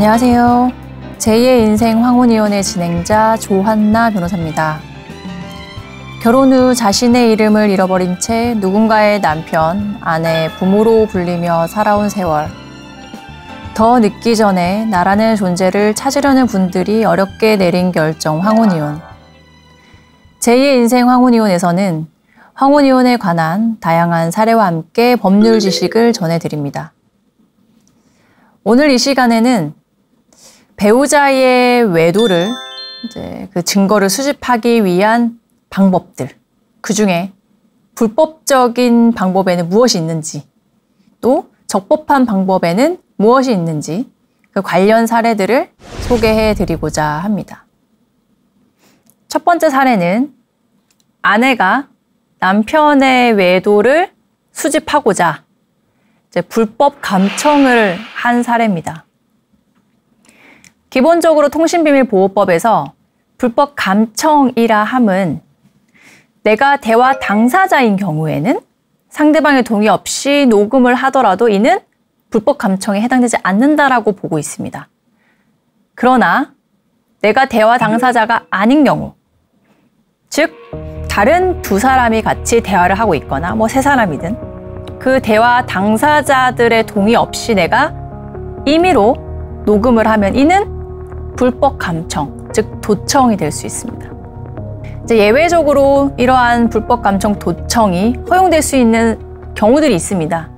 안녕하세요. 제2의 인생 황혼이혼의 진행자 조한나 변호사입니다. 결혼 후 자신의 이름을 잃어버린 채 누군가의 남편, 아내, 부모로 불리며 살아온 세월. 더 늦기 전에 나라는 존재를 찾으려는 분들이 어렵게 내린 결정 황혼이혼. 제2의 인생 황혼이혼에서는 황혼이혼에 관한 다양한 사례와 함께 법률 지식을 전해드립니다. 오늘 이 시간에는 배우자의 외도를 이제 그 증거를 수집하기 위한 방법들 그 중에 불법적인 방법에는 무엇이 있는지 또 적법한 방법에는 무엇이 있는지 그 관련 사례들을 소개해 드리고자 합니다. 첫 번째 사례는 아내가 남편의 외도를 수집하고자 불법 감청을 한 사례입니다. 기본적으로 통신비밀보호법에서 불법 감청이라 함은 내가 대화 당사자인 경우에는 상대방의 동의 없이 녹음을 하더라도 이는 불법 감청에 해당되지 않는다라고 보고 있습니다. 그러나 내가 대화 당사자가 아닌 경우, 즉 다른 두 사람이 같이 대화를 하고 있거나 뭐 세 사람이든 그 대화 당사자들의 동의 없이 내가 임의로 녹음을 하면 이는 불법 감청, 즉 도청이 될 수 있습니다. 예외적으로 이러한 불법 감청 도청이 허용될 수 있는 경우들이 있습니다.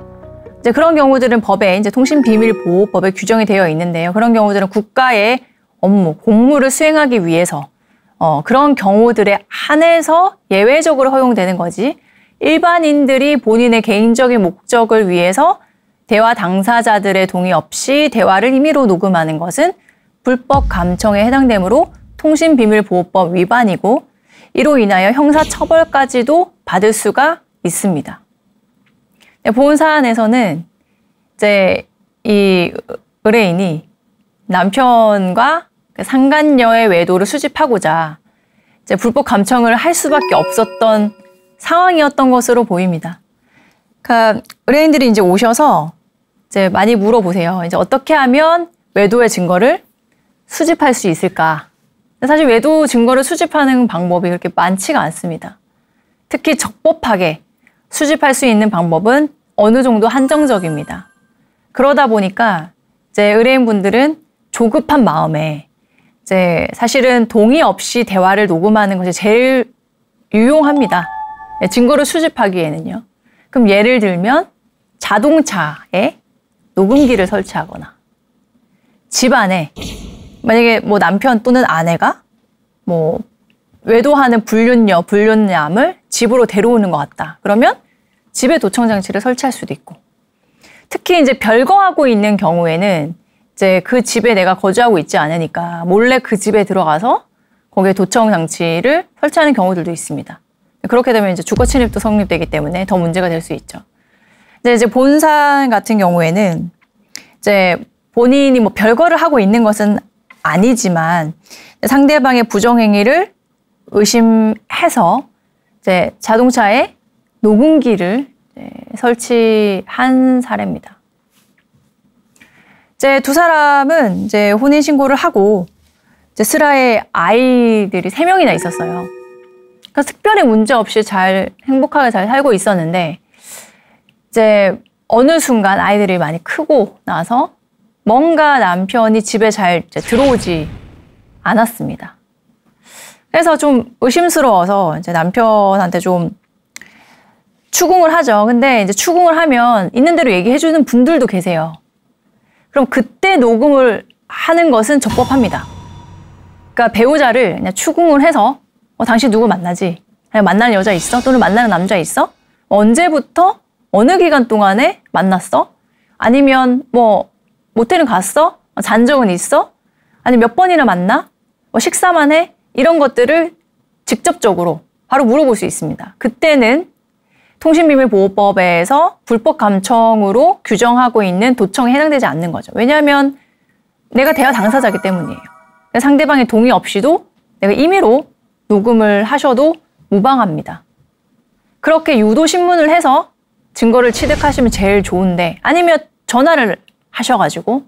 이제 그런 경우들은 법에 이제 통신비밀보호법에 규정이 되어 있는데요. 그런 경우들은 국가의 업무, 공무를 수행하기 위해서 어, 그런 경우들에 한해서 예외적으로 허용되는 거지 일반인들이 본인의 개인적인 목적을 위해서 대화 당사자들의 동의 없이 대화를 임의로 녹음하는 것은 불법 감청에 해당되므로 통신비밀보호법 위반이고 이로 인하여 형사처벌까지도 받을 수가 있습니다. 네, 본 사안에서는 이제 이 의뢰인이 남편과 그 상간녀의 외도를 수집하고자 이제 불법 감청을 할 수밖에 없었던 상황이었던 것으로 보입니다. 그러니까 의뢰인들이 이제 오셔서 이제 많이 물어보세요. 이제 어떻게 하면 외도의 증거를 수집할 수 있을까? 사실 외도 증거를 수집하는 방법이 그렇게 많지가 않습니다. 특히 적법하게 수집할 수 있는 방법은 어느 정도 한정적입니다. 그러다 보니까 이제 의뢰인분들은 조급한 마음에 이제 사실은 동의 없이 대화를 녹음하는 것이 제일 유용합니다. 예, 증거를 수집하기에는요. 그럼 예를 들면 자동차에 녹음기를 설치하거나 집 안에 만약에 뭐 남편 또는 아내가 뭐 외도하는 불륜녀, 불륜남을 집으로 데려오는 것 같다. 그러면 집에 도청 장치를 설치할 수도 있고. 특히 이제 별거하고 있는 경우에는 이제 그 집에 내가 거주하고 있지 않으니까 몰래 그 집에 들어가서 거기에 도청 장치를 설치하는 경우들도 있습니다. 그렇게 되면 이제 주거 침입도 성립되기 때문에 더 문제가 될 수 있죠. 근데 이제 본산 같은 경우에는 이제 본인이 뭐 별거를 하고 있는 것은 아니지만 상대방의 부정행위를 의심해서 이제 자동차에 녹음기를 설치한 사례입니다. 이제 두 사람은 이제 혼인 신고를 하고 이제 슬아의 아이들이 세 명이나 있었어요. 그러니까 특별히 문제 없이 잘 행복하게 잘 살고 있었는데 이제 어느 순간 아이들이 많이 크고 나서 뭔가 남편이 집에 잘 들어오지 않았습니다. 그래서 좀 의심스러워서 이제 남편한테 좀 추궁을 하죠. 근데 이제 추궁을 하면 있는 대로 얘기해 주는 분들도 계세요. 그럼 그때 녹음을 하는 것은 적법합니다. 그러니까 배우자를 그냥 추궁을 해서 어, 당신 누구 만나지? 만나는 여자 있어? 또는 만나는 남자 있어? 뭐 언제부터? 어느 기간 동안에 만났어? 아니면 뭐 모텔은 갔어? 잔 적은 있어? 아니 몇 번이나 만나? 뭐 식사만 해? 이런 것들을 직접적으로 바로 물어볼 수 있습니다. 그때는 통신비밀보호법에서 불법 감청으로 규정하고 있는 도청에 해당되지 않는 거죠. 왜냐하면 내가 대화 당사자기 때문이에요. 상대방의 동의 없이도 내가 임의로 녹음을 하셔도 무방합니다. 그렇게 유도 신문을 해서 증거를 취득하시면 제일 좋은데 아니면 전화를 하셔가지고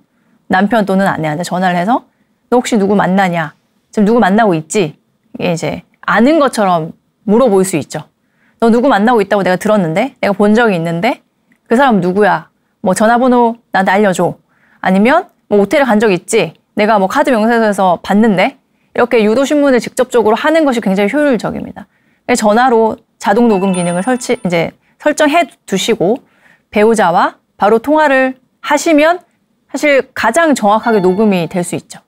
남편 또는 아내한테 전화를 해서 너 혹시 누구 만나냐? 지금 누구 만나고 있지? 이게 이제 아는 것처럼 물어볼 수 있죠. 너 누구 만나고 있다고 내가 들었는데? 내가 본 적이 있는데? 그 사람 누구야? 뭐 전화번호 나한테 알려줘. 아니면 뭐 호텔에 간 적 있지? 내가 뭐 카드 명세서에서 봤는데? 이렇게 유도신문을 직접적으로 하는 것이 굉장히 효율적입니다. 전화로 자동 녹음 기능을 설치, 이제 설정해 두시고 배우자와 바로 통화를 하시면 사실 가장 정확하게 녹음이 될 수 있죠.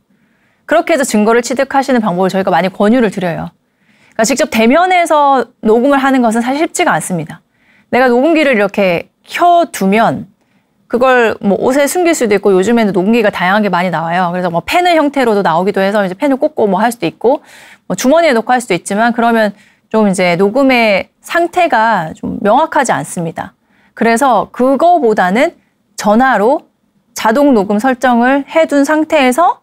그렇게 해서 증거를 취득하시는 방법을 저희가 많이 권유를 드려요. 그러니까 직접 대면에서 녹음을 하는 것은 사실 쉽지가 않습니다. 내가 녹음기를 이렇게 켜두면 그걸 뭐 옷에 숨길 수도 있고 요즘에는 녹음기가 다양하게 많이 나와요. 그래서 뭐 펜을 형태로도 나오기도 해서 이제 펜을 꽂고 뭐 할 수도 있고 뭐 주머니에 넣고 할 수도 있지만 그러면 좀 이제 녹음의 상태가 좀 명확하지 않습니다. 그래서 그거보다는 전화로 자동 녹음 설정을 해둔 상태에서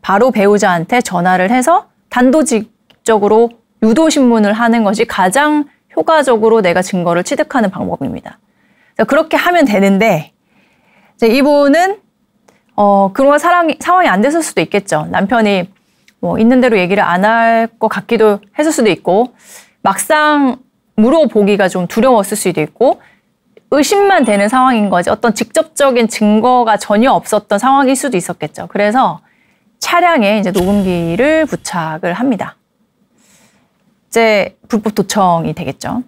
바로 배우자한테 전화를 해서 단도직적으로 유도 신문을 하는 것이 가장 효과적으로 내가 증거를 취득하는 방법입니다. 그러니까 그렇게 하면 되는데 이분은 어, 그런 상황 상황이 안 됐을 수도 있겠죠. 남편이 뭐 있는 대로 얘기를 안 할 것 같기도 했을 수도 있고 막상 물어보기가 좀 두려웠을 수도 있고 의심만 되는 상황인 거지 어떤 직접적인 증거가 전혀 없었던 상황일 수도 있었겠죠. 그래서 차량에 이제 녹음기를 부착을 합니다. 이제 불법 도청이 되겠죠.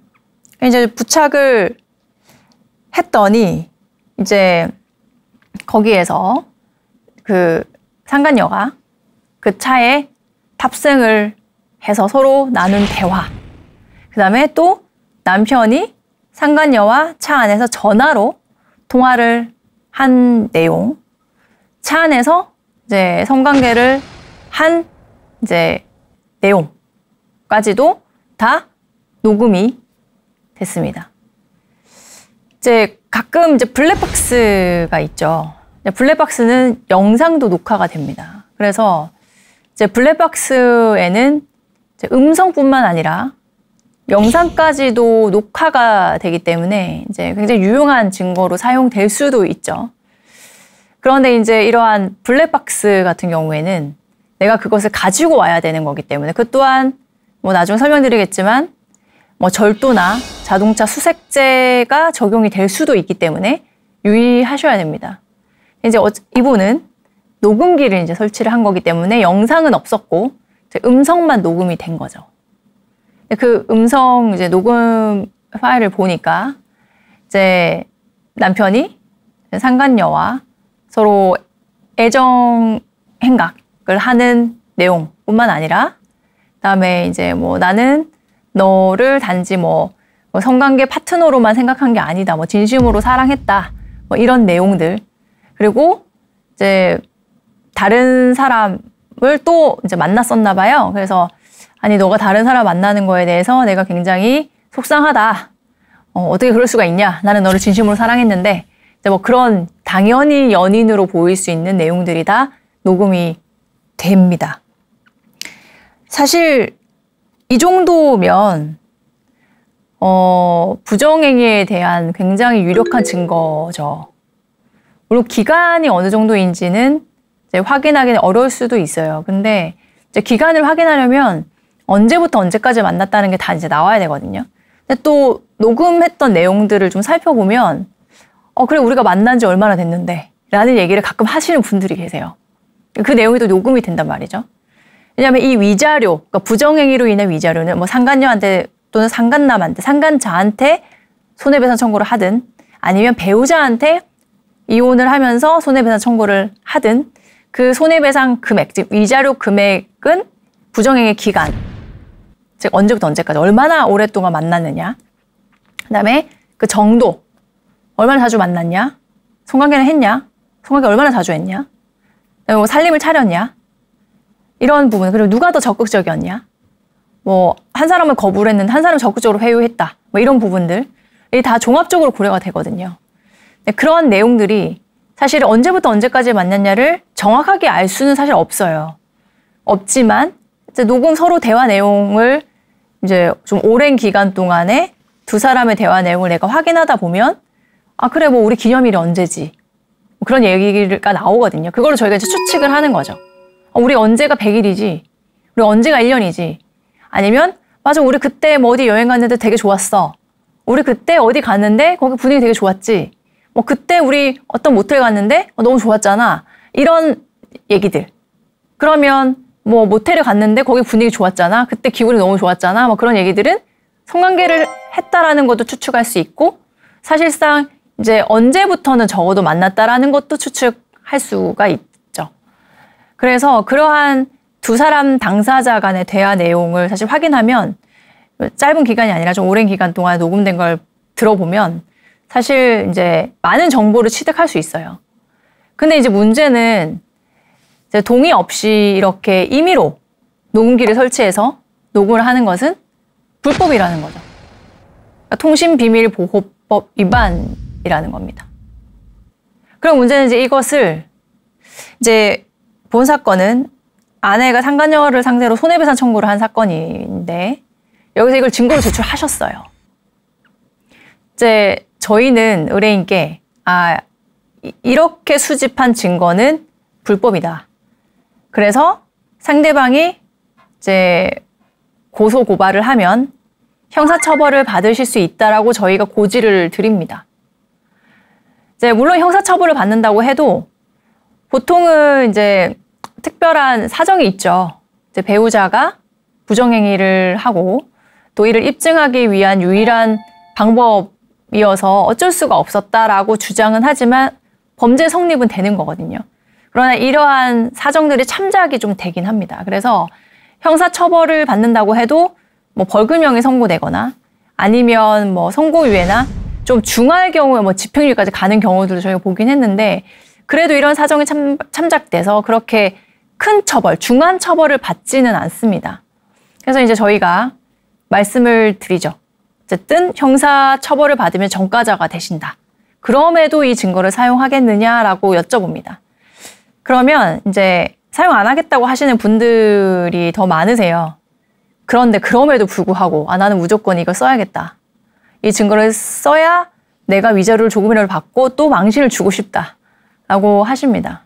이제 부착을 했더니 이제 거기에서 그 상간녀가 그 차에 탑승을 해서 서로 나눈 대화. 그 다음에 또 남편이 상관녀와 차 안에서 전화로 통화를 한 내용, 차 안에서 이제 성관계를 한 이제 내용까지도 다 녹음이 됐습니다. 이제 가끔 이제 블랙박스가 있죠. 블랙박스는 영상도 녹화가 됩니다. 그래서 이제 블랙박스에는 이제 음성뿐만 아니라 영상까지도 녹화가 되기 때문에 이제 굉장히 유용한 증거로 사용될 수도 있죠. 그런데 이제 이러한 블랙박스 같은 경우에는 내가 그것을 가지고 와야 되는 거기 때문에 그 또한 뭐 나중 설명드리겠지만 뭐 절도나 자동차 수색제가 적용이 될 수도 있기 때문에 유의하셔야 됩니다. 이제 어, 이분은 녹음기를 이제 설치를 한 거기 때문에 영상은 없었고 음성만 녹음이 된 거죠. 그 음성 이제 녹음 파일을 보니까 이제 남편이 상간녀와 서로 애정 행각을 하는 내용뿐만 아니라 그다음에 이제 뭐 나는 너를 단지 뭐, 뭐 성관계 파트너로만 생각한 게 아니다. 뭐 진심으로 사랑했다. 뭐 이런 내용들. 그리고 이제 다른 사람을 또 이제 만났었나 봐요. 그래서 아니 너가 다른 사람 만나는 거에 대해서 내가 굉장히 속상하다. 어, 어떻게 그럴 수가 있냐? 나는 너를 진심으로 사랑했는데 뭐 그런 당연히 연인으로 보일 수 있는 내용들이 다 녹음이 됩니다. 사실 이 정도면 어, 부정행위에 대한 굉장히 유력한 증거죠. 물론 기간이 어느 정도인지는 확인하기는 어려울 수도 있어요. 근데 기간을 확인하려면 언제부터 언제까지 만났다는 게 다 이제 나와야 되거든요. 근데 또 녹음했던 내용들을 좀 살펴보면 어 그래 우리가 만난 지 얼마나 됐는데 라는 얘기를 가끔 하시는 분들이 계세요. 그 내용이 또 녹음이 된단 말이죠. 왜냐하면 이 위자료, 그러니까 부정행위로 인한 위자료는 뭐 상간녀한테 또는 상간남한테, 상간자한테 손해배상 청구를 하든 아니면 배우자한테 이혼을 하면서 손해배상 청구를 하든 그 손해배상 금액, 즉 위자료 금액은 부정행위 기간, 즉 언제부터 언제까지 얼마나 오랫동안 만났느냐. 그다음에 그 정도 얼마나 자주 만났냐. 성관계는 했냐. 성관계 얼마나 자주 했냐. 뭐 살림을 차렸냐. 이런 부분 그리고 누가 더 적극적이었냐. 뭐 한사람을 거부를 했는데 한사람을 적극적으로 회유했다. 뭐 이런 부분들이 다 종합적으로 고려가 되거든요. 그런 내용들이 사실 언제부터 언제까지 만났냐를 정확하게 알 수는 사실 없어요. 없지만 이제 노공 서로 대화 내용을 이제 좀 오랜 기간 동안에 두 사람의 대화 내용을 내가 확인하다 보면 아 그래 뭐 우리 기념일이 언제지 뭐 그런 얘기가 나오거든요. 그걸 로 저희가 이제 추측을 하는 거죠. 아, 우리 언제가 100일이지? 우리 언제가 1년이지? 아니면 맞아 우리 그때 뭐 어디 여행 갔는데 되게 좋았어. 우리 그때 어디 갔는데 거기 분위기 되게 좋았지. 뭐 그때 우리 어떤 모텔 갔는데 어, 너무 좋았잖아. 이런 얘기들. 그러면 뭐 모텔에 갔는데 거기 분위기 좋았잖아. 그때 기분이 너무 좋았잖아. 뭐 그런 얘기들은 성관계를 했다라는 것도 추측할 수 있고 사실상 이제 언제부터는 적어도 만났다라는 것도 추측할 수가 있죠. 그래서 그러한 두 사람 당사자 간의 대화 내용을 사실 확인하면 짧은 기간이 아니라 좀 오랜 기간 동안 녹음된 걸 들어보면 사실 이제 많은 정보를 취득할 수 있어요. 근데 이제 문제는 동의 없이 이렇게 임의로 녹음기를 설치해서 녹음을 하는 것은 불법이라는 거죠. 그러니까 통신비밀보호법 위반이라는 겁니다. 그럼 문제는 이제 이것을 이제 본 사건은 아내가 상간녀를 상대로 손해배상 청구를 한 사건인데 여기서 이걸 증거로 제출하셨어요. 이제 저희는 의뢰인께 아 이렇게 수집한 증거는 불법이다. 그래서 상대방이 이제 고소 고발을 하면 형사 처벌을 받으실 수 있다라고 저희가 고지를 드립니다. 이제 물론 형사 처벌을 받는다고 해도 보통은 이제 특별한 사정이 있죠. 이제 배우자가 부정행위를 하고 또 이를 입증하기 위한 유일한 방법이어서 어쩔 수가 없었다라고 주장은 하지만 범죄 성립은 되는 거거든요. 그러나 이러한 사정들이 참작이 좀 되긴 합니다. 그래서 형사 처벌을 받는다고 해도 뭐 벌금형이 선고되거나 아니면 뭐 선고유예나 좀 중할 경우에 뭐 집행유예까지 가는 경우들도 저희가 보긴 했는데 그래도 이런 사정이 참, 참작돼서 그렇게 큰 처벌, 중한 처벌을 받지는 않습니다. 그래서 이제 저희가 말씀을 드리죠. 어쨌든 형사 처벌을 받으면 전과자가 되신다. 그럼에도 이 증거를 사용하겠느냐라고 여쭤봅니다. 그러면 이제 사용 안 하겠다고 하시는 분들이 더 많으세요. 그런데 그럼에도 불구하고 아 나는 무조건 이걸 써야겠다. 이 증거를 써야 내가 위자료를 조금이라도 받고 또 망신을 주고 싶다라고 하십니다.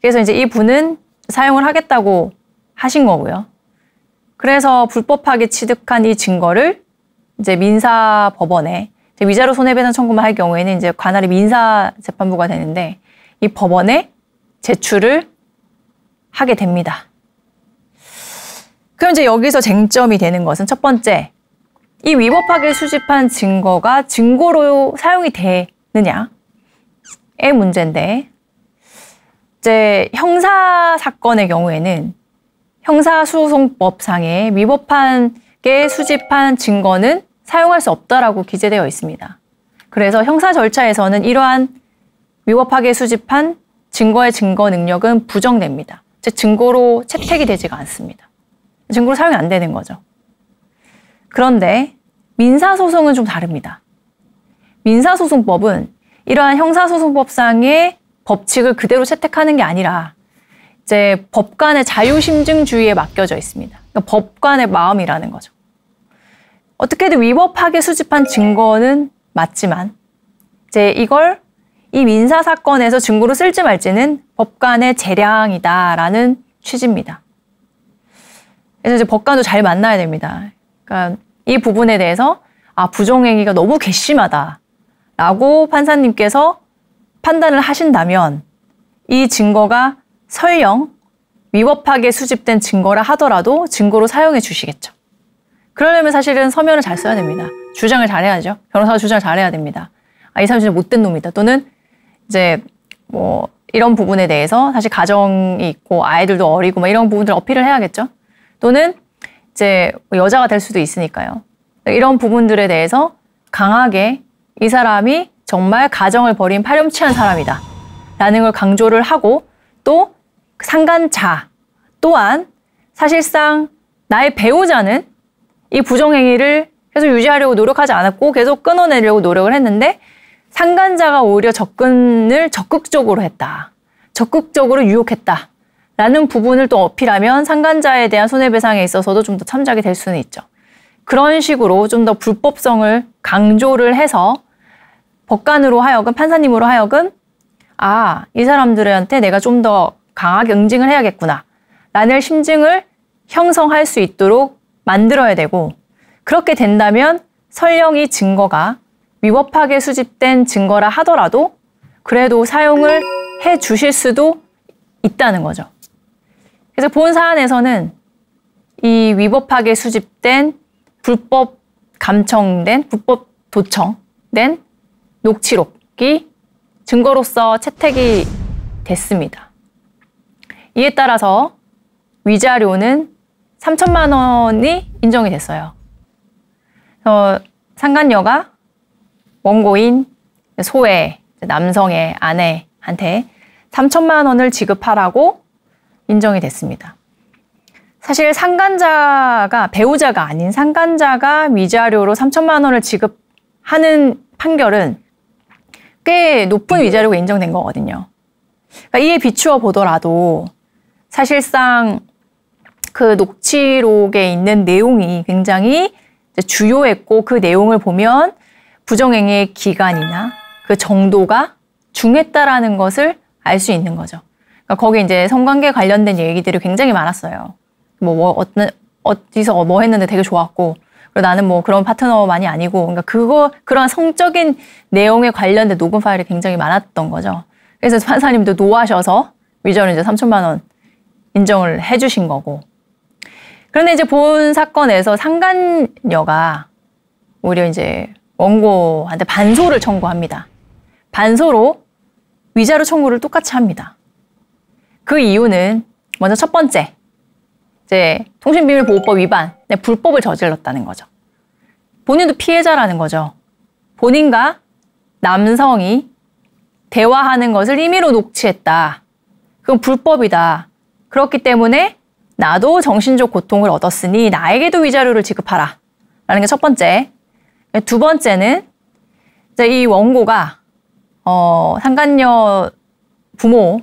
그래서 이제 이 분은 사용을 하겠다고 하신 거고요. 그래서 불법하게 취득한 이 증거를 이제 민사 법원에 위자료 손해배상 청구만 할 경우에는 이제 관할이 민사 재판부가 되는데 이 법원에 제출을 하게 됩니다. 그럼 이제 여기서 쟁점이 되는 것은 첫 번째, 이 위법하게 수집한 증거가 증거로 사용이 되느냐의 문제인데, 이제 형사 사건의 경우에는 형사소송법상에 위법하게 수집한 증거는 사용할 수 없다라고 기재되어 있습니다. 그래서 형사 절차에서는 이러한 위법하게 수집한 증거의 증거 능력은 부정됩니다. 즉 증거로 채택이 되지가 않습니다. 증거로 사용이 안 되는 거죠. 그런데 민사소송은 좀 다릅니다. 민사소송법은 이러한 형사소송법상의 법칙을 그대로 채택하는 게 아니라 이제 법관의 자유심증주의에 맡겨져 있습니다. 그러니까 법관의 마음이라는 거죠. 어떻게든 위법하게 수집한 증거는 맞지만 이제 이걸 이 민사 사건에서 증거로 쓸지 말지는 법관의 재량이다라는 취지입니다. 그래서 이제 법관도 잘 만나야 됩니다. 그러니까 이 부분에 대해서 아 부정행위가 너무 괘씸하다라고 판사님께서 판단을 하신다면 이 증거가 설령 위법하게 수집된 증거라 하더라도 증거로 사용해 주시겠죠. 그러려면 사실은 서면을 잘 써야 됩니다. 주장을 잘해야죠. 변호사가 주장을 잘해야 됩니다. 아, 이 사람 진짜 못된 놈이다. 또는 이제 뭐 이런 부분에 대해서 사실 가정이 있고 아이들도 어리고 뭐 이런 부분들 을 어필을 해야겠죠. 또는 이제 뭐 여자가 될 수도 있으니까요. 이런 부분들에 대해서 강하게 이 사람이 정말 가정을 버린 파렴치한 사람이다. 라는 걸 강조를 하고 또 상간자 또한 사실상 나의 배우자는 이 부정행위를 계속 유지하려고 노력하지 않았고 계속 끊어내려고 노력을 했는데 상간자가 오히려 접근을 적극적으로 했다. 적극적으로 유혹했다. 라는 부분을 또 어필하면 상간자에 대한 손해배상에 있어서도 좀 더 참작이 될 수는 있죠. 그런 식으로 좀 더 불법성을 강조를 해서 법관으로 하여금 판사님으로 하여금 아, 이 사람들한테 내가 좀 더 강하게 응징을 해야겠구나. 라는 심증을 형성할 수 있도록 만들어야 되고 그렇게 된다면 설령이 증거가 위법하게 수집된 증거라 하더라도 그래도 사용을 해 주실 수도 있다는 거죠. 그래서 본 사안에서는 이 위법하게 수집된 불법 감청된 불법 도청된 녹취록이 증거로서 채택이 됐습니다. 이에 따라서 위자료는 3천만 원이 인정이 됐어요. 어, 상간녀가 원고인 소외 남성의 아내한테 3천만 원을 지급하라고 인정이 됐습니다. 사실 상간자가 배우자가 아닌 상간자가 위자료로 3천만 원을 지급하는 판결은 꽤 높은 위자료가 인정된 거거든요. 그러니까 이에 비추어 보더라도 사실상 그 녹취록에 있는 내용이 굉장히 주요했고 그 내용을 보면 부정행위의 기간이나 그 정도가 중했다라는 것을 알 수 있는 거죠. 그러니까 거기 이제 성관계 관련된 얘기들이 굉장히 많았어요. 뭐, 뭐 어떤 어디서 뭐 했는데 되게 좋았고 그리고 나는 뭐 그런 파트너만이 아니고 그러니까 그거 그런 성적인 내용에 관련된 녹음 파일이 굉장히 많았던 거죠. 그래서 판사님도 노하셔서 위자료 이제 3천만 원 인정을 해주신 거고. 그런데 이제 본 사건에서 상간녀가 오히려 이제 원고한테 반소를 청구합니다. 반소로 위자료 청구를 똑같이 합니다. 그 이유는 먼저 첫 번째, 이제 통신비밀보호법 위반, 네, 불법을 저질렀다는 거죠. 본인도 피해자라는 거죠. 본인과 남성이 대화하는 것을 임의로 녹취했다. 그건 불법이다. 그렇기 때문에 나도 정신적 고통을 얻었으니 나에게도 위자료를 지급하라. 라는 게 첫 번째. 네, 두 번째는 이 원고가 어, 상간녀 부모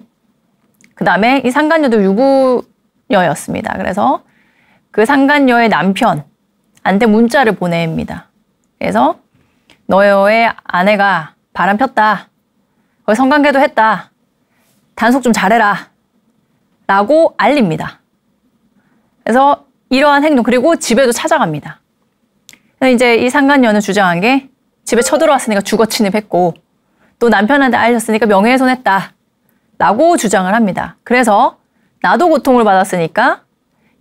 그 다음에 이 상간녀도 유부녀였습니다. 그래서 그 상간녀의 남편한테 문자를 보냅니다. 그래서 너의 아내가 바람 폈다. 거기 성관계도 했다. 단속 좀 잘해라. 라고 알립니다. 그래서 이러한 행동, 그리고 집에도 찾아갑니다. 이제 이 상간녀는 주장한 게 집에 쳐들어왔으니까 주거 침입했고 또 남편한테 알렸으니까 명예훼손했다 라고 주장을 합니다. 그래서 나도 고통을 받았으니까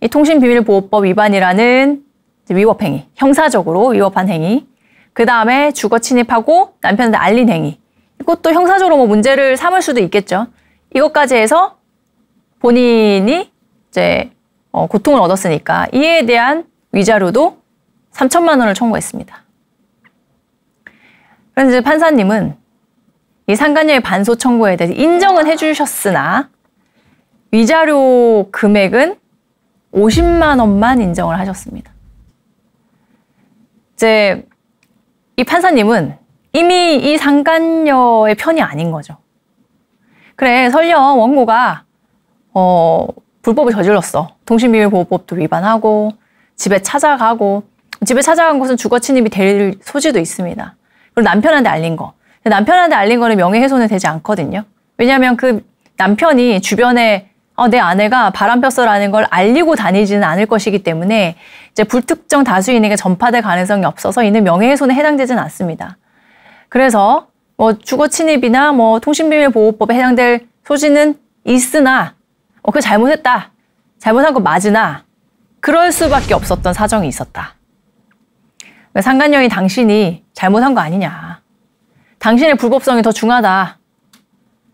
이 통신비밀보호법 위반이라는 위법행위, 형사적으로 위법한 행위, 그 다음에 주거 침입하고 남편한테 알린 행위, 이것도 형사적으로 뭐 문제를 삼을 수도 있겠죠. 이것까지 해서 본인이 이제 어, 고통을 얻었으니까 이에 대한 위자료도 3천만 원을 청구했습니다. 그런데 판사님은 이 상간녀의 반소 청구에 대해서 인정은 해주셨으나 위자료 금액은 50만 원만 인정을 하셨습니다. 이제 이 판사님은 이미 이 상간녀의 편이 아닌 거죠. 그래, 설령 원고가 어, 불법을 저질렀어. 통신비밀보호법도 위반하고 집에 찾아가고 집에 찾아간 곳은 주거 침입이 될 소지도 있습니다. 그리고 남편한테 알린 거. 남편한테 알린 거는 명예훼손은 되지 않거든요. 왜냐하면 그 남편이 주변에 어, 내 아내가 바람 폈어라는 걸 알리고 다니지는 않을 것이기 때문에 이제 불특정 다수인에게 전파될 가능성이 없어서 이는 명예훼손에 해당되지는 않습니다. 그래서 뭐 주거 침입이나 뭐 통신비밀보호법에 해당될 소지는 있으나 어, 그 잘못했다. 잘못한 거 맞으나 그럴 수밖에 없었던 사정이 있었다. 상관녀인 당신이 잘못한 거 아니냐. 당신의 불법성이 더 중하다.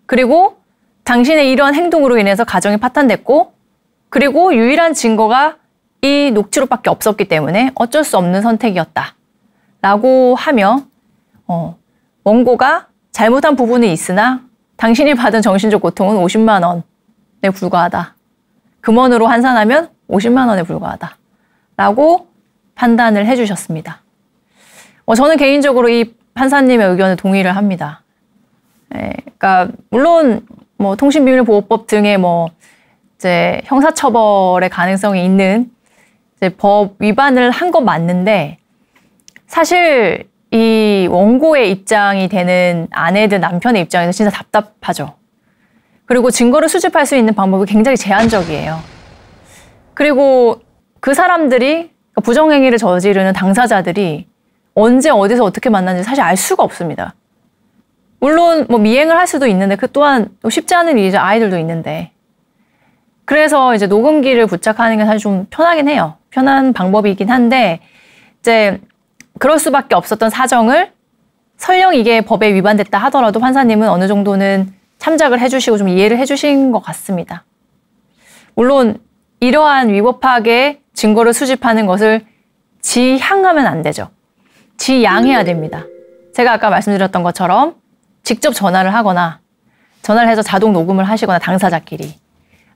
그리고 당신의 이러한 행동으로 인해서 가정이 파탄됐고 그리고 유일한 증거가 이 녹취록밖에 없었기 때문에 어쩔 수 없는 선택이었다. 라고 하며 어, 원고가 잘못한 부분이 있으나 당신이 받은 정신적 고통은 50만 원에 불과하다. 금원으로 환산하면 50만 원에 불과하다. 라고 판단을 해주셨습니다. 뭐 저는 개인적으로 이 판사님의 의견에 동의를 합니다. 예, 그러니까 물론 뭐 통신비밀보호법 등의 뭐 이제 형사처벌의 가능성이 있는 이제 법 위반을 한 건 맞는데 사실 이 원고의 입장이 되는 아내든 남편의 입장에서 진짜 답답하죠. 그리고 증거를 수집할 수 있는 방법이 굉장히 제한적이에요. 그리고 그 사람들이 그러니까 부정행위를 저지르는 당사자들이 언제 어디서 어떻게 만났는지 사실 알 수가 없습니다. 물론 뭐 미행을 할 수도 있는데 그 또한 쉽지 않은 일이죠. 아이들도 있는데. 그래서 이제 녹음기를 부착하는 게 사실 좀 편하긴 해요. 편한 방법이긴 한데 이제 그럴 수밖에 없었던 사정을 설령 이게 법에 위반됐다 하더라도 판사님은 어느 정도는 참작을 해주시고 좀 이해를 해주신 것 같습니다. 물론 이러한 위법하게 증거를 수집하는 것을 지향하면 안 되죠. 지양해야 됩니다. 제가 아까 말씀드렸던 것처럼 직접 전화를 하거나 전화를 해서 자동 녹음을 하시거나 당사자끼리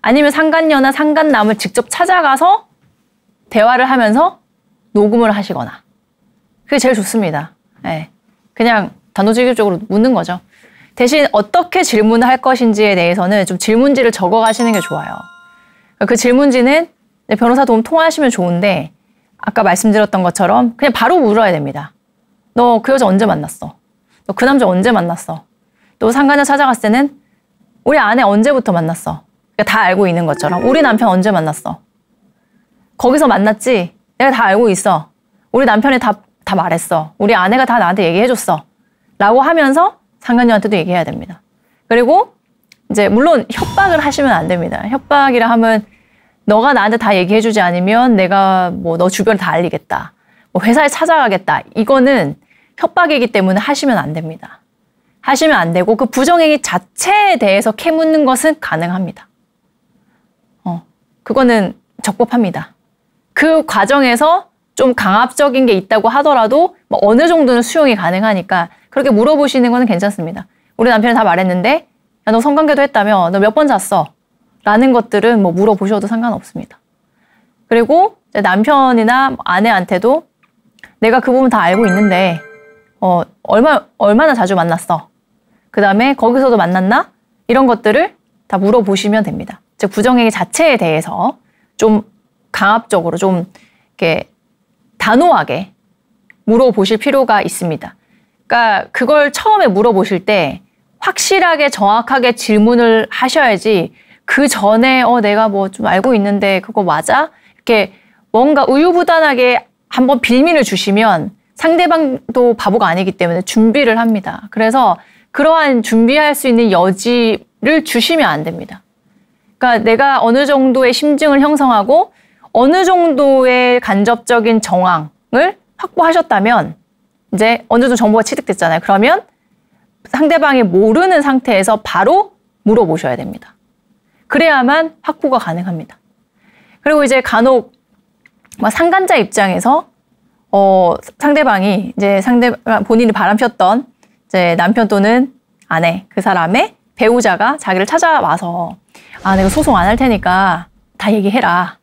아니면 상간녀나 상간남을 직접 찾아가서 대화를 하면서 녹음을 하시거나 그게 제일 좋습니다. 네. 그냥 단도직입적으로 묻는 거죠. 대신 어떻게 질문을 할 것인지에 대해서는 좀 질문지를 적어 가시는 게 좋아요. 그러니까 그 질문지는 변호사 도움 통화하시면 좋은데 아까 말씀드렸던 것처럼 그냥 바로 물어야 됩니다. 너그 여자 언제 만났어? 너 그 남자 언제 만났어? 너 상관녀 찾아갔을 때는 우리 아내 언제부터 만났어? 그러니까 다 알고 있는 것처럼 우리 남편 언제 만났어? 거기서 만났지? 내가 다 알고 있어. 우리 남편이 다, 다 말했어. 우리 아내가 다 나한테 얘기해줬어. 라고 하면서 상관녀한테도 얘기해야 됩니다. 그리고 이제 물론 협박을 하시면 안 됩니다. 협박이라 하면 너가 나한테 다 얘기해주지 않으면 내가 뭐 너 주변을 다 알리겠다. 뭐 회사에 찾아가겠다. 이거는 협박이기 때문에 하시면 안 됩니다. 하시면 안 되고 그 부정행위 자체에 대해서 캐묻는 것은 가능합니다. 어, 그거는 적법합니다. 그 과정에서 좀 강압적인 게 있다고 하더라도 뭐 어느 정도는 수용이 가능하니까 그렇게 물어보시는 거는 괜찮습니다. 우리 남편이 다 말했는데 야, 너 성관계도 했다며 너 몇 번 잤어? 라는 것들은 뭐 물어보셔도 상관없습니다. 그리고 남편이나 뭐 아내한테도 내가 그 부분 다 알고 있는데 어, 얼마, 얼마나 자주 만났어? 그 다음에 거기서도 만났나? 이런 것들을 다 물어보시면 됩니다. 즉, 부정행위 자체에 대해서 좀 강압적으로 좀 이렇게 단호하게 물어보실 필요가 있습니다. 그러니까 그걸 처음에 물어보실 때 확실하게 정확하게 질문을 하셔야지 그 전에 어 내가 뭐 좀 알고 있는데 그거 맞아? 이렇게 뭔가 우유부단하게 한번 빌미를 주시면 상대방도 바보가 아니기 때문에 준비를 합니다. 그래서 그러한 준비할 수 있는 여지를 주시면 안 됩니다. 그러니까 내가 어느 정도의 심증을 형성하고 어느 정도의 간접적인 정황을 확보하셨다면 이제 어느 정도 정보가 취득됐잖아요. 그러면 상대방이 모르는 상태에서 바로 물어보셔야 됩니다. 그래야만 확보가 가능합니다. 그리고 이제 간혹 상간자 입장에서 어, 상대방이 이제 상대방 본인이 바람피웠던 이제 남편 또는 아내 그 사람의 배우자가 자기를 찾아와서 아 내가 소송 안 할 테니까 다 얘기해라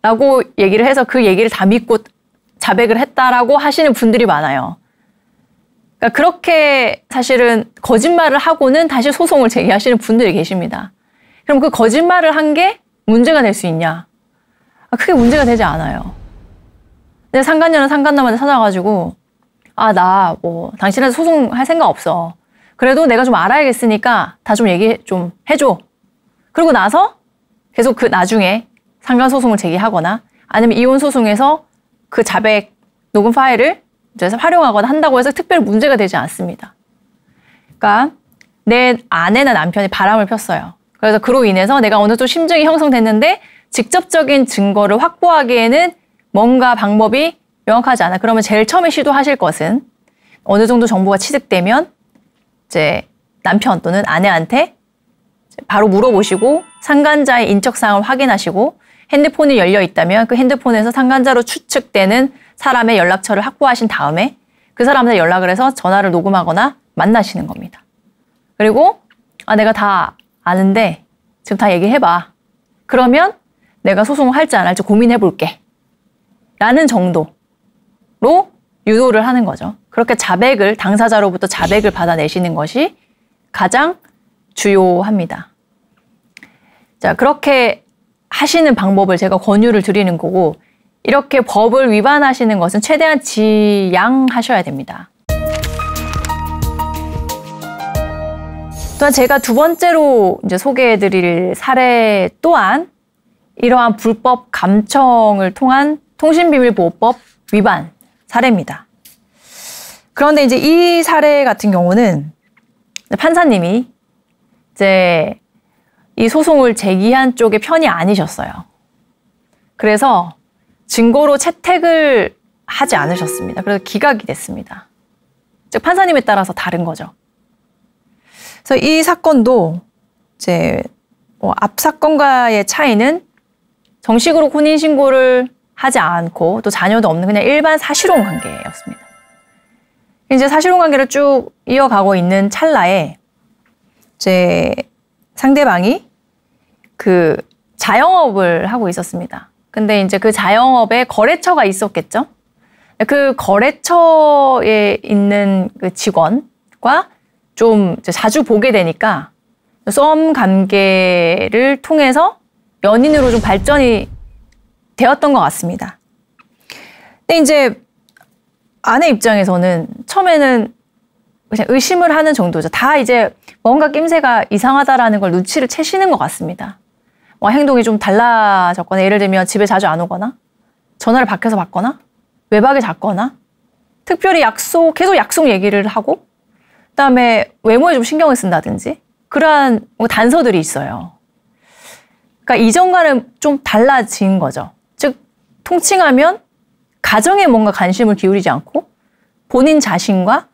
라고 얘기를 해서 그 얘기를 다 믿고 자백을 했다라고 하시는 분들이 많아요. 그러니까 그렇게 사실은 거짓말을 하고는 다시 소송을 제기하시는 분들이 계십니다. 그럼 그 거짓말을 한 게 문제가 될 수 있냐? 아, 크게 문제가 되지 않아요. 근데 상간녀는 상간남한테 찾아가지고 아 나 뭐 당신한테 소송할 생각 없어. 그래도 내가 좀 알아야겠으니까 다 좀 얘기 좀 해줘. 그러고 나서 계속 그 나중에 상간 소송을 제기하거나 아니면 이혼 소송에서 그 자백 녹음 파일을 이제 활용하거나 한다고 해서 특별 문제가 되지 않습니다. 그러니까 내 아내나 남편이 바람을 폈어요. 그래서 그로 인해서 내가 어느 정도 심증이 형성됐는데 직접적인 증거를 확보하기에는 뭔가 방법이 명확하지 않아. 그러면 제일 처음에 시도하실 것은 어느 정도 정보가 취득되면 이제 남편 또는 아내한테 바로 물어보시고 상간자의 인적 사항을 확인하시고 핸드폰이 열려 있다면 그 핸드폰에서 상간자로 추측되는 사람의 연락처를 확보하신 다음에 그사람들테 연락을 해서 전화를 녹음하거나 만나시는 겁니다. 그리고 아 내가 다 아는데 지금 다 얘기해봐. 그러면 내가 소송을 할지 안 할지 고민해볼게. 라는 정도로 유도를 하는 거죠. 그렇게 자백을 당사자로부터 자백을 받아내시는 것이 가장 주요합니다. 자, 그렇게 하시는 방법을 제가 권유를 드리는 거고 이렇게 법을 위반하시는 것은 최대한 지양하셔야 됩니다. 또한 제가 두 번째로 이제 소개해 드릴 사례 또한 이러한 불법 감청을 통한 통신비밀보호법 위반 사례입니다. 그런데 이제 이 사례 같은 경우는 판사님이 이제 이 소송을 제기한 쪽의 편이 아니셨어요. 그래서 증거로 채택을 하지 않으셨습니다. 그래서 기각이 됐습니다. 즉 판사님에 따라서 다른 거죠. 그래서 이 사건도 이제 뭐앞 사건과의 차이는 정식으로 혼인 신고를 하지 않고 또 자녀도 없는 그냥 일반 사실혼 관계였습니다. 이제 사실혼 관계를 쭉 이어가고 있는 찰나에 제 상대방이 그 자영업을 하고 있었습니다. 근데 이제 그 자영업에 거래처가 있었겠죠? 그 거래처에 있는 그 직원과 좀 자주 보게 되니까 썸 관계를 통해서 연인으로 좀 발전이 되었던 것 같습니다. 근데 이제 아내 입장에서는 처음에는 그냥 의심을 하는 정도죠. 다 이제 뭔가 낌새가 이상하다라는 걸 눈치를 채시는 것 같습니다. 뭐 행동이 좀 달라졌거나 예를 들면 집에 자주 안 오거나 전화를 밖에서 받거나 외박에 잤거나 특별히 약속 계속 약속 얘기를 하고 그다음에 외모에 좀 신경을 쓴다든지 그러한 뭐 단서들이 있어요. 그러니까 이전과는 좀 달라진 거죠. 통칭하면 가정에 뭔가 관심을 기울이지 않고 본인 자신과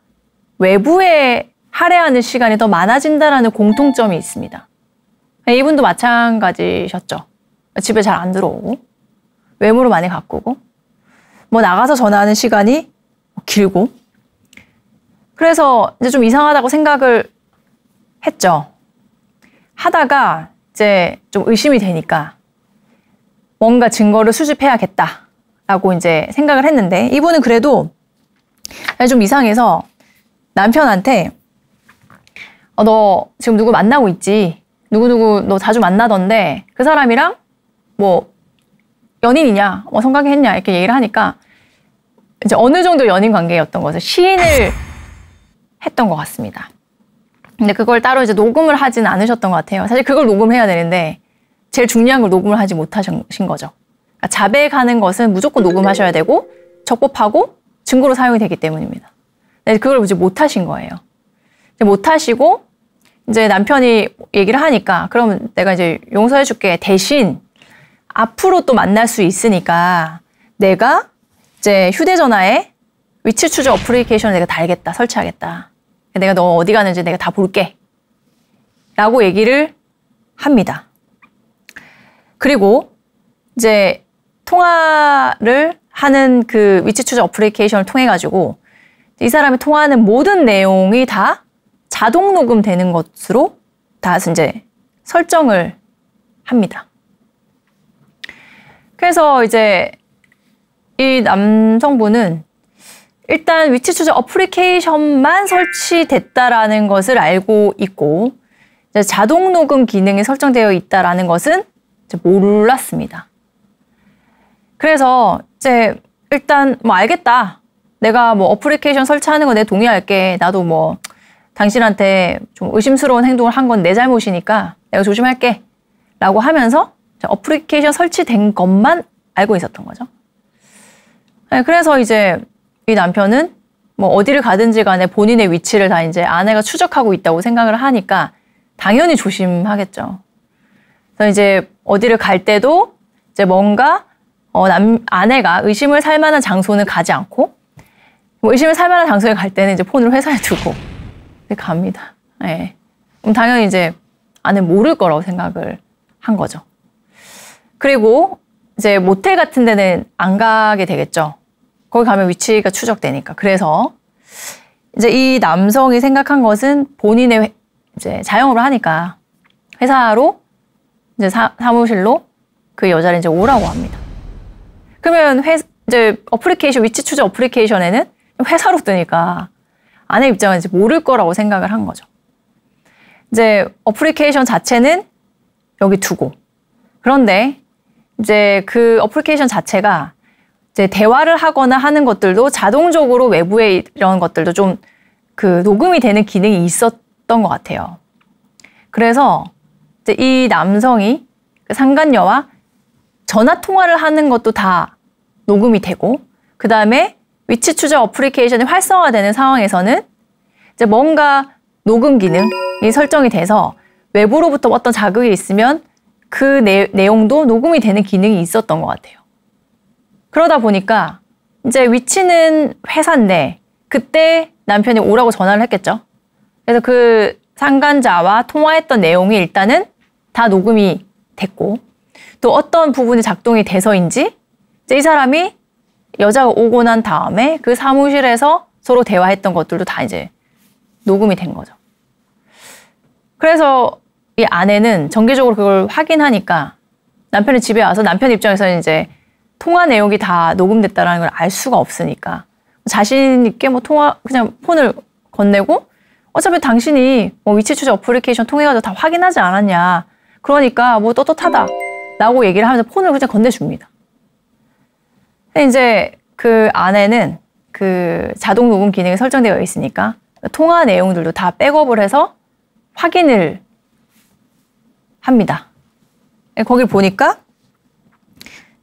외부에 할애하는 시간이 더 많아진다라는 공통점이 있습니다. 이분도 마찬가지셨죠. 집에 잘 안 들어오고 외모로 많이 가꾸고 뭐 나가서 전화하는 시간이 길고 그래서 이제 좀 이상하다고 생각을 했죠. 하다가 이제 좀 의심이 되니까 뭔가 증거를 수집해야겠다라고 이제 생각을 했는데 이분은 그래도 좀 이상해서 남편한테 어, 너 지금 누구 만나고 있지? 누구누구 너 자주 만나던데 그 사람이랑 뭐 연인이냐, 뭐 성관계 했냐 이렇게 얘기를 하니까 이제 어느 정도 연인 관계였던 것을 시인을 했던 것 같습니다. 근데 그걸 따로 이제 녹음을 하진 않으셨던 것 같아요. 사실 그걸 녹음해야 되는데 제일 중요한 걸 녹음을 하지 못하신 거죠. 그러니까 자백하는 것은 무조건 녹음하셔야 되고 적법하고 증거로 사용이 되기 때문입니다. 그걸 이제 못하신 거예요. 못하시고 이제 남편이 얘기를 하니까 그럼 내가 이제 용서해줄게 대신 앞으로 또 만날 수 있으니까 내가 이제 휴대전화에 위치 추적 어플리케이션을 내가 달겠다 설치하겠다. 내가 너 어디 가는지 내가 다 볼게. 라고 얘기를 합니다. 그리고 이제 통화를 하는 그 위치 추적 어플리케이션을 통해 가지고 이 사람이 통화하는 모든 내용이 다 자동 녹음되는 것으로 다 이제 설정을 합니다. 그래서 이제 이 남성분은 일단 위치 추적 어플리케이션만 설치됐다라는 것을 알고 있고 자동 녹음 기능이 설정되어 있다라는 것은 몰랐습니다. 그래서 이제 일단 뭐 알겠다. 내가 뭐 어플리케이션 설치하는 거 내 동의할게. 나도 뭐 당신한테 좀 의심스러운 행동을 한 건 내 잘못이니까 내가 조심할게. 라고 하면서 어플리케이션 설치된 것만 알고 있었던 거죠. 네, 그래서 이제 이 남편은 뭐 어디를 가든지 간에 본인의 위치를 다 이제 아내가 추적하고 있다고 생각을 하니까 당연히 조심하겠죠. 그래서 이제 어디를 갈 때도 이제 뭔가 어, 남, 아내가 의심을 살 만한 장소는 가지 않고 뭐 의심을 살 만한 장소에 갈 때는 이제 폰을 회사에 두고 갑니다. 예. 네. 그럼 당연히 이제 아내 모를 거라고 생각을 한 거죠. 그리고 이제 모텔 같은 데는 안 가게 되겠죠. 거기 가면 위치가 추적되니까. 그래서 이제 이 남성이 생각한 것은 본인의 이제 자영업을 하니까 회사로 이제 사, 사무실로 그 여자를 이제 오라고 합니다. 그러면 회, 이제 어플리케이션, 위치 추적 어플리케이션에는 회사로 뜨니까 아내 입장은 이제 모를 거라고 생각을 한 거죠. 이제 어플리케이션 자체는 여기 두고. 그런데 이제 그 어플리케이션 자체가 이제 대화를 하거나 하는 것들도 자동적으로 외부에 이런 것들도 좀 그 녹음이 되는 기능이 있었던 것 같아요. 그래서 이제 이 남성이 그 상간녀와 전화 통화를 하는 것도 다 녹음이 되고 그 다음에 위치 추적 어플리케이션이 활성화되는 상황에서는 이제 뭔가 녹음 기능이 설정이 돼서 외부로부터 어떤 자극이 있으면 그 내, 내용도 녹음이 되는 기능이 있었던 것 같아요. 그러다 보니까 이제 위치는 회사인데 그때 남편이 오라고 전화를 했겠죠. 그래서 그 상간자와 통화했던 내용이 일단은 다 녹음이 됐고 또 어떤 부분이 작동이 돼서인지 이 사람이 여자가 오고 난 다음에 그 사무실에서 서로 대화했던 것들도 다 이제 녹음이 된 거죠. 그래서 이 아내는 정기적으로 그걸 확인하니까 남편이 집에 와서 남편 입장에서는 이제 통화 내용이 다 녹음됐다라는 걸 알 수가 없으니까 자신 있게 뭐 통화 그냥 폰을 건네고 어차피 당신이 뭐 위치 추적 어플리케이션 통해 가지고 다 확인하지 않았냐 그러니까 뭐 떳떳하다. 라고 얘기를 하면서 폰을 그냥 건네줍니다. 이제 그 안에는 그 자동 녹음 기능이 설정되어 있으니까 통화 내용들도 다 백업을 해서 확인을 합니다. 예, 거길 보니까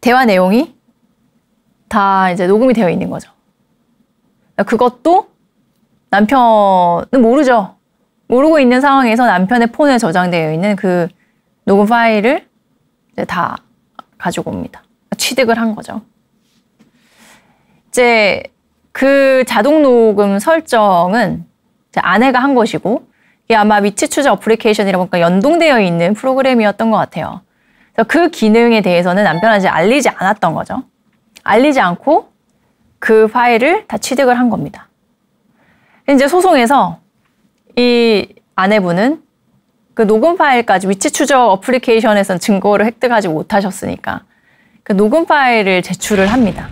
대화 내용이 다 이제 녹음이 되어 있는 거죠. 그러니까 그것도 남편은 모르죠. 모르고 있는 상황에서 남편의 폰에 저장되어 있는 그 녹음 파일을 이제 다 가지고 옵니다. 취득을 한 거죠. 이제 그 자동 녹음 설정은 아내가 한 것이고 이게 아마 위치 추적 어플리케이션이라 보니까 연동되어 있는 프로그램이었던 것 같아요. 그래서 그 기능에 대해서는 남편한테 알리지 않았던 거죠. 알리지 않고 그 파일을 다 취득을 한 겁니다. 이제 소송에서 이 아내분은 그 녹음 파일까지 위치 추적 어플리케이션에선 증거를 획득하지 못하셨으니까 그 녹음 파일을 제출을 합니다.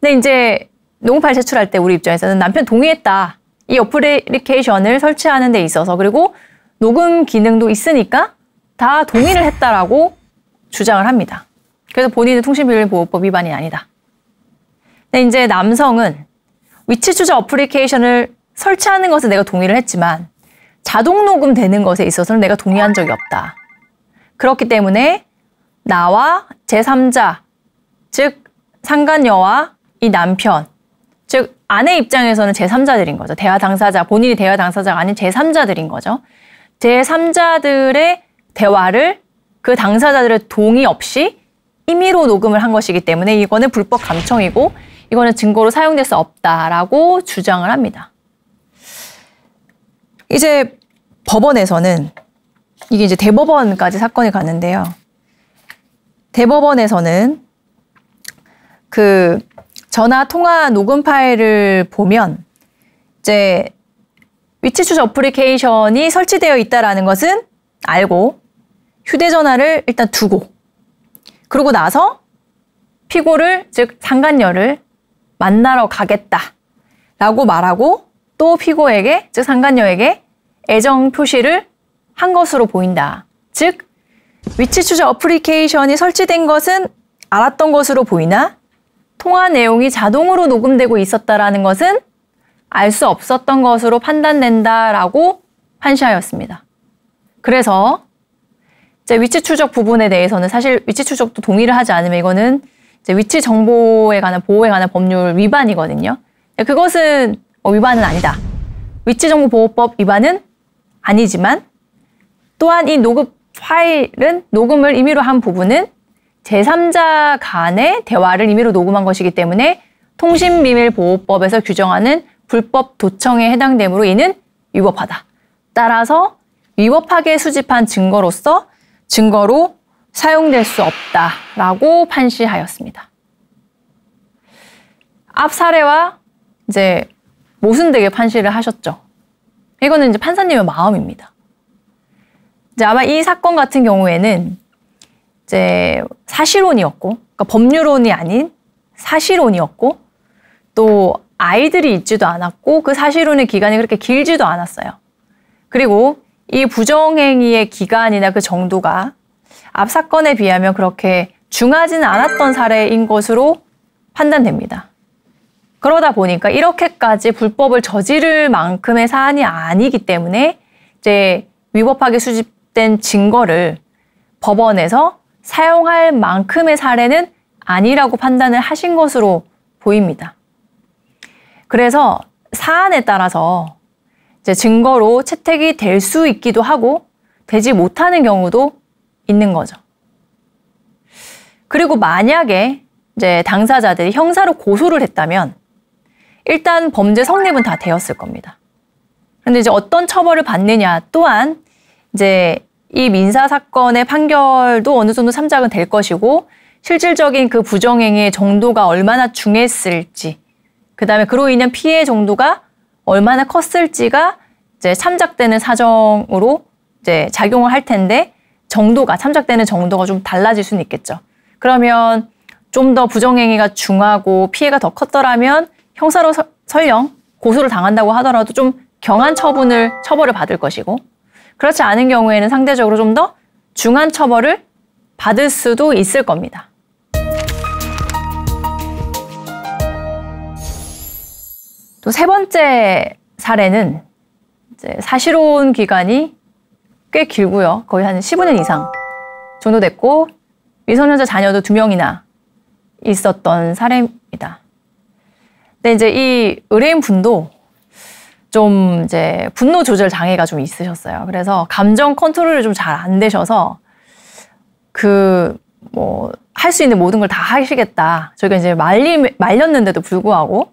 근데 이제 녹음 파일 제출할 때 우리 입장에서는 남편 동의했다. 이 어플리케이션을 설치하는 데 있어서 그리고 녹음 기능도 있으니까 다 동의를 했다라고 주장을 합니다. 그래서 본인의 통신비밀보호법 위반이 아니다. 근데 이제 남성은 위치 추적 어플리케이션을 설치하는 것은 내가 동의를 했지만 자동 녹음되는 것에 있어서는 내가 동의한 적이 없다. 그렇기 때문에 나와 제3자, 즉 상간녀와 이 남편, 즉 아내 입장에서는 제3자들인 거죠. 대화 당사자, 본인이 대화 당사자가 아닌 제3자들인 거죠. 제3자들의 대화를 그 당사자들의 동의 없이 임의로 녹음을 한 것이기 때문에 이거는 불법 감청이고 이거는 증거로 사용될 수 없다라고 주장을 합니다. 이제 법원에서는 이게 이제 대법원까지 사건이 갔는데요 대법원에서는 그 전화 통화 녹음 파일을 보면 이제 위치 추적 어플리케이션이 설치되어 있다라는 것은 알고 휴대전화를 일단 두고 그러고 나서 피고를 즉 상간녀를 만나러 가겠다라고 말하고 또 피고에게, 즉 상간녀에게 애정 표시를 한 것으로 보인다. 즉, 위치 추적 어플리케이션이 설치된 것은 알았던 것으로 보이나 통화 내용이 자동으로 녹음되고 있었다라는 것은 알 수 없었던 것으로 판단된다라고 판시하였습니다. 그래서 이제 위치 추적 부분에 대해서는 사실 위치 추적도 동의를 하지 않으면 이거는 이제 위치 정보에 관한 보호에 관한 법률 위반이거든요. 그것은 어, 위반은 아니다. 위치정보보호법 위반은 아니지만 또한 이 녹음 파일은 녹음을 임의로 한 부분은 제3자 간의 대화를 임의로 녹음한 것이기 때문에 통신비밀보호법에서 규정하는 불법 도청에 해당되므로 이는 위법하다. 따라서 위법하게 수집한 증거로서 증거로 사용될 수 없다라고 판시하였습니다. 앞 사례와 이제 모순되게 판시를 하셨죠. 이거는 이제 판사님의 마음입니다. 이제 아마 이 사건 같은 경우에는 이제 사실혼이었고, 그러니까 법률혼이 아닌 사실혼이었고, 또 아이들이 있지도 않았고, 그 사실혼의 기간이 그렇게 길지도 않았어요. 그리고 이 부정행위의 기간이나 그 정도가 앞 사건에 비하면 그렇게 중하지는 않았던 사례인 것으로 판단됩니다. 그러다 보니까 이렇게까지 불법을 저지를 만큼의 사안이 아니기 때문에 이제 위법하게 수집된 증거를 법원에서 사용할 만큼의 사례는 아니라고 판단을 하신 것으로 보입니다. 그래서 사안에 따라서 이제 증거로 채택이 될 수 있기도 하고 되지 못하는 경우도 있는 거죠. 그리고 만약에 이제 당사자들이 형사로 고소를 했다면 일단 범죄 성립은 다 되었을 겁니다. 그런데 이제 어떤 처벌을 받느냐 또한 이제 이 민사 사건의 판결도 어느 정도 참작은 될 것이고 실질적인 그 부정행위의 정도가 얼마나 중했을지 그다음에 그로 인한 피해 정도가 얼마나 컸을지가 이제 참작되는 사정으로 이제 작용을 할 텐데 정도가 참작되는 정도가 좀 달라질 수는 있겠죠. 그러면 좀 더 부정행위가 중하고 피해가 더 컸더라면 형사로 서, 설령 고소를 당한다고 하더라도 좀 경한 처분을 처벌을 받을 것이고 그렇지 않은 경우에는 상대적으로 좀 더 중한 처벌을 받을 수도 있을 겁니다. 또 세 번째 사례는 사실혼 기간이 꽤 길고요. 거의 한 15년 이상 정도 됐고 미성년자 자녀도 두 명이나 있었던 사례입니다. 근데 이제 이 의뢰인 분도 좀 이제 분노 조절 장애가 좀 있으셨어요. 그래서 감정 컨트롤이 좀 잘 안 되셔서 그 뭐 할 수 있는 모든 걸 다 하시겠다. 저희가 이제 말리 말렸는데도 불구하고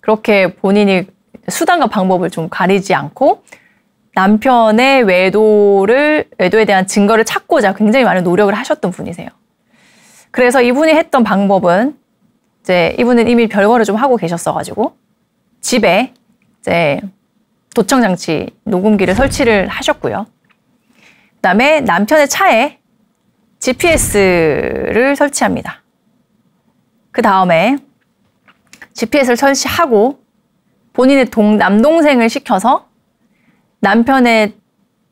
그렇게 본인이 수단과 방법을 좀 가리지 않고 남편의 외도를 외도에 대한 증거를 찾고자 굉장히 많은 노력을 하셨던 분이세요. 그래서 이분이 했던 방법은 이제 이분은 이미 별거를 좀 하고 계셨어가지고 집에 이제 도청 장치 녹음기를 설치를 하셨고요. 그다음에 남편의 차에 GPS를 설치합니다. 그 다음에 GPS를 설치하고 본인의 동, 남동생을 시켜서 남편의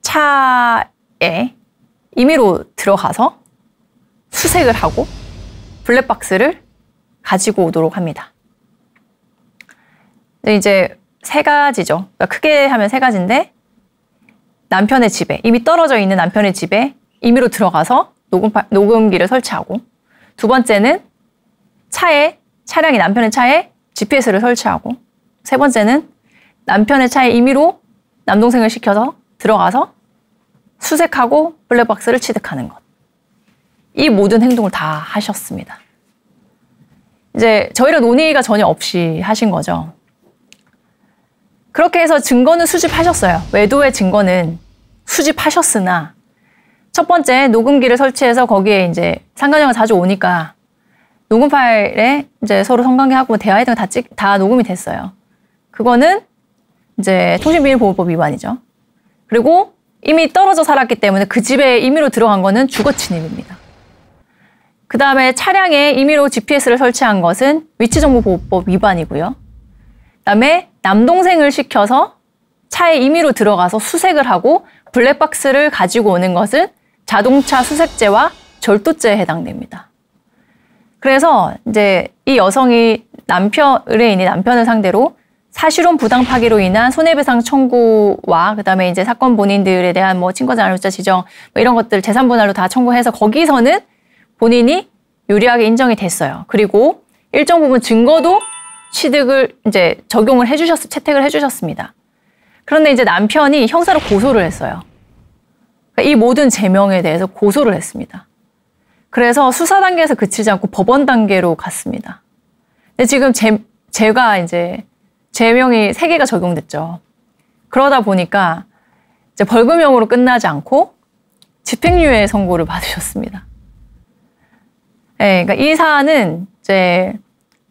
차에 임의로 들어가서 수색을 하고 블랙박스를 가지고 오도록 합니다. 이제 세 가지죠. 그러니까 크게 하면 세 가지인데 남편의 집에 이미 떨어져 있는 남편의 집에 임의로 들어가서 녹음 녹음기를 설치하고 두 번째는 차에 차량이 남편의 차에 GPS를 설치하고 세 번째는 남편의 차에 임의로 남동생을 시켜서 들어가서 수색하고 블랙박스를 취득하는 것. 이 모든 행동을 다 하셨습니다. 이제 저희랑 논의가 전혀 없이 하신 거죠. 그렇게 해서 증거는 수집하셨어요. 외도의 증거는 수집하셨으나 첫 번째 녹음기를 설치해서 거기에 이제 상관형을 자주 오니까 녹음 파일에 이제 서로 성관계하고 대화 등다 찍, 다 녹음이 됐어요. 그거는 이제 통신비밀보호법 위반이죠. 그리고 이미 떨어져 살았기 때문에 그 집에 임의로 들어간 거는 주거 침입입니다. 그 다음에 차량에 임의로 GPS를 설치한 것은 위치정보보호법 위반이고요. 그 다음에 남동생을 시켜서 차에 임의로 들어가서 수색을 하고 블랙박스를 가지고 오는 것은 자동차 수색죄와 절도죄에 해당됩니다. 그래서 이제 이 여성이 남편, 의뢰인이 남편을 상대로 사실혼 부당 파기로 인한 손해배상 청구와 그다음에 이제 사건 본인들에 대한 뭐 친권자 알육자 지정 뭐 이런 것들 재산 분할로 다 청구해서 거기서는 본인이 유리하게 인정이 됐어요. 그리고 일정 부분 증거도 취득을 이제 적용을 해주셨, 채택을 해주셨습니다. 그런데 이제 남편이 형사로 고소를 했어요. 그러니까 이 모든 제명에 대해서 고소를 했습니다. 그래서 수사 단계에서 그치지 않고 법원 단계로 갔습니다. 근데 지금 제, 제가 이제 제명이 세개가 적용됐죠. 그러다 보니까 이제 벌금형으로 끝나지 않고 집행유예 선고를 받으셨습니다. 네, 그러니까 이 사안은 이제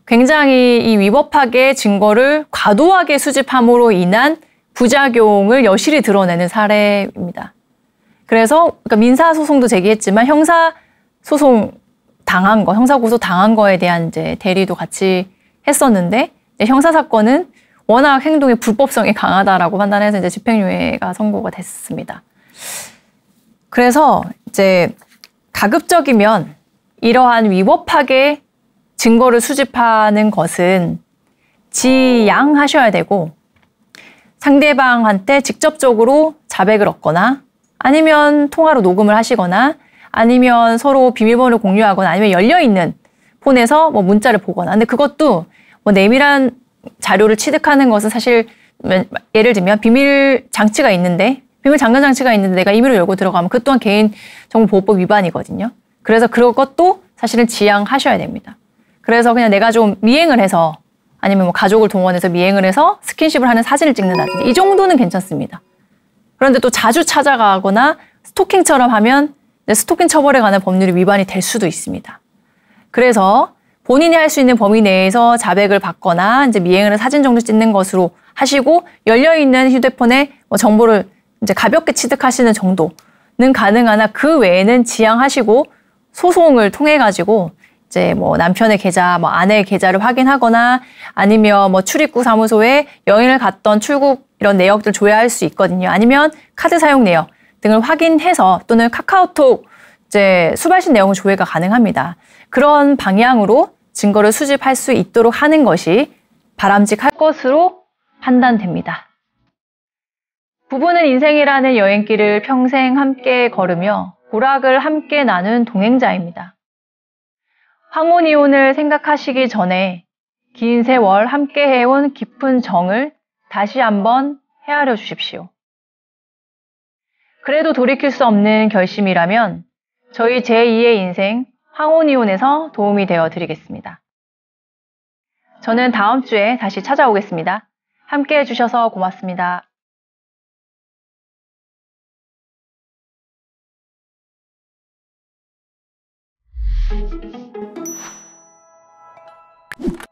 굉장히 이 위법하게 증거를 과도하게 수집함으로 인한 부작용을 여실히 드러내는 사례입니다. 그래서 그러니까 민사 소송도 제기했지만 형사 소송 당한 거, 형사 고소 당한 거에 대한 이제 대리도 같이 했었는데 형사 사건은 워낙 행동의 불법성이 강하다라고 판단해서 이제 집행유예가 선고가 됐습니다. 그래서 이제 가급적이면 이러한 위법하게 증거를 수집하는 것은 지양하셔야 되고 상대방한테 직접적으로 자백을 얻거나 아니면 통화로 녹음을 하시거나 아니면 서로 비밀번호를 공유하거나 아니면 열려있는 폰에서 뭐 문자를 보거나 근데 그것도 뭐 내밀한 자료를 취득하는 것은 사실 예를 들면 비밀 장치가 있는데 비밀 장난 장치가 있는데 내가 임의로 열고 들어가면 그 또한 개인 정보보호법 위반이거든요. 그래서 그것도 사실은 지양하셔야 됩니다. 그래서 그냥 내가 좀 미행을 해서 아니면 뭐 가족을 동원해서 미행을 해서 스킨십을 하는 사진을 찍는다든지 이 정도는 괜찮습니다. 그런데 또 자주 찾아가거나 스토킹처럼 하면 스토킹 처벌에 관한 법률이 위반이 될 수도 있습니다. 그래서 본인이 할 수 있는 범위 내에서 자백을 받거나 이제 미행을 사진 정도 찍는 것으로 하시고 열려 있는 휴대폰에 뭐 정보를 이제 가볍게 취득하시는 정도는 가능하나 그 외에는 지양하시고 소송을 통해 가지고 이제 뭐 남편의 계좌, 뭐 아내의 계좌를 확인하거나 아니면 뭐 출입국 사무소에 여행을 갔던 출국 이런 내역들 조회할 수 있거든요. 아니면 카드 사용 내역 등을 확인해서 또는 카카오톡 이제 수발신 내용을 조회가 가능합니다. 그런 방향으로 증거를 수집할 수 있도록 하는 것이 바람직할 것으로 판단됩니다. 부부는 인생이라는 여행길을 평생 함께 걸으며 고락을 함께 나눈 동행자입니다. 황혼이혼을 생각하시기 전에 긴 세월 함께 해온 깊은 정을 다시 한번 헤아려 주십시오. 그래도 돌이킬 수 없는 결심이라면 저희 제2의 인생 황혼이혼에서 도움이 되어 드리겠습니다. 저는 다음 주에 다시 찾아오겠습니다. 함께 해주셔서 고맙습니다. Thank you.